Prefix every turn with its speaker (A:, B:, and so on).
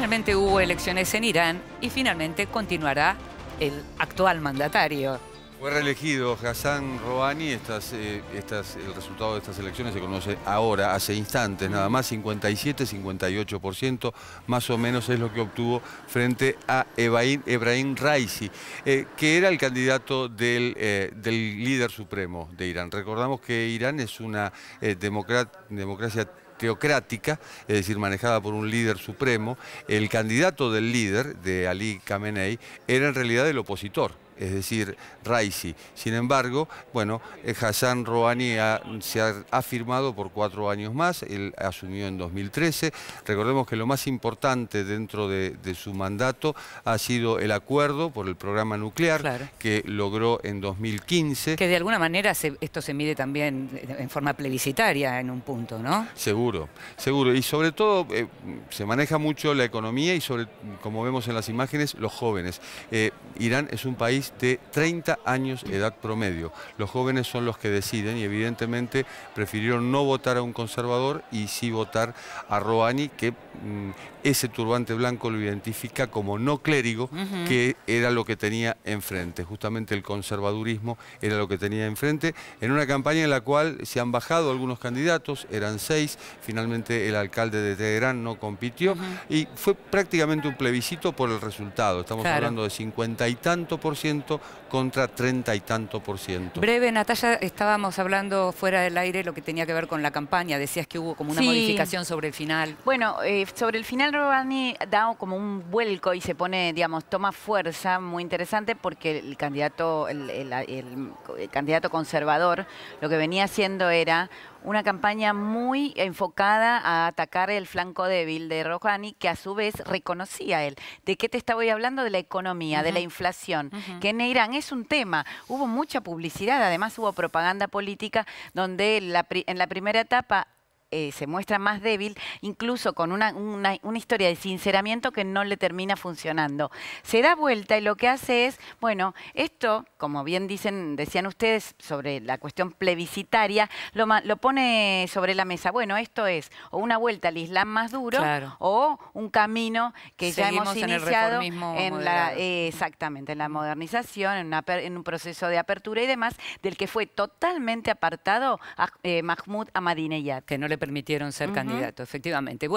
A: Finalmente hubo elecciones en Irán y finalmente continuará el actual mandatario.
B: Fue reelegido Hassan Rouhani, eh, el resultado de estas elecciones se conoce ahora, hace instantes nada más, 57-58%, más o menos es lo que obtuvo frente a Ebrahim, Raisi, eh, que era el candidato eh, del, líder supremo de Irán. Recordamos que Irán es una democracia teocrática, es decir, manejada por un líder supremo. El candidato del líder, de Ali Khamenei, era en realidad el opositor es decir, Raisi. Sin embargo, bueno, eh, Hassan Rouhani se ha firmado por cuatro años más, él asumió en 2013. Recordemos que lo más importante dentro de, su mandato ha sido el acuerdo por el programa nuclear que logró en
A: 2015. Que de alguna manera esto se mide también en forma plebiscitaria en un punto, ¿no?
B: Seguro, seguro. Y sobre todo eh, se maneja mucho la economía y sobre, como vemos en las imágenes, los jóvenes. Eh, Irán es un país este, de 30 años edad promedio. Los jóvenes son los que deciden y evidentemente prefirieron no votar a un conservador y sí votar a Roani, que mm, ese turbante blanco lo identifica como no clérigo, que era lo que tenía enfrente. Justamente el conservadurismo era lo que tenía enfrente, en una campaña en la cual se han bajado algunos candidatos, eran seis, finalmente el alcalde de Teherán no compitió y fue prácticamente un plebiscito por el resultado. Estamos hablando de cincuenta y tanto por ciento contra treinta y tanto por ciento.
A: Breve, Natalia, estábamos hablando fuera del aire lo que tenía que ver con la campaña. Decías que hubo como una modificación sobre el final. Bueno, eh, sobre el final
C: Robani da como un vuelco y se pone, digamos, toma fuerza muy interesante porque el candidato, el candidato conservador lo que venía haciendo era una campaña muy enfocada a atacar el flanco débil de Rouhani, que a su vez reconocía él. ¿De qué te estaba hablando? De la economía, de la inflación, que en Irán es un tema. Hubo mucha publicidad, además hubo propaganda política, donde en la primera etapa eh, se muestra más débil, incluso con una, historia de sinceramiento que no le termina funcionando. Se da vuelta y lo que hace es, bueno, esto, como bien dicen, decían ustedes sobre la cuestión plebiscitaria, lo, lo pone sobre la mesa. Bueno, esto es o una vuelta al Islam más duro o un camino que ya hemos iniciado en, en la, exactamente, en la modernización, en, un proceso de apertura y demás, del que fue totalmente apartado a, eh, Mahmoud Ahmadinejad. Que no le permitieron ser candidato, efectivamente.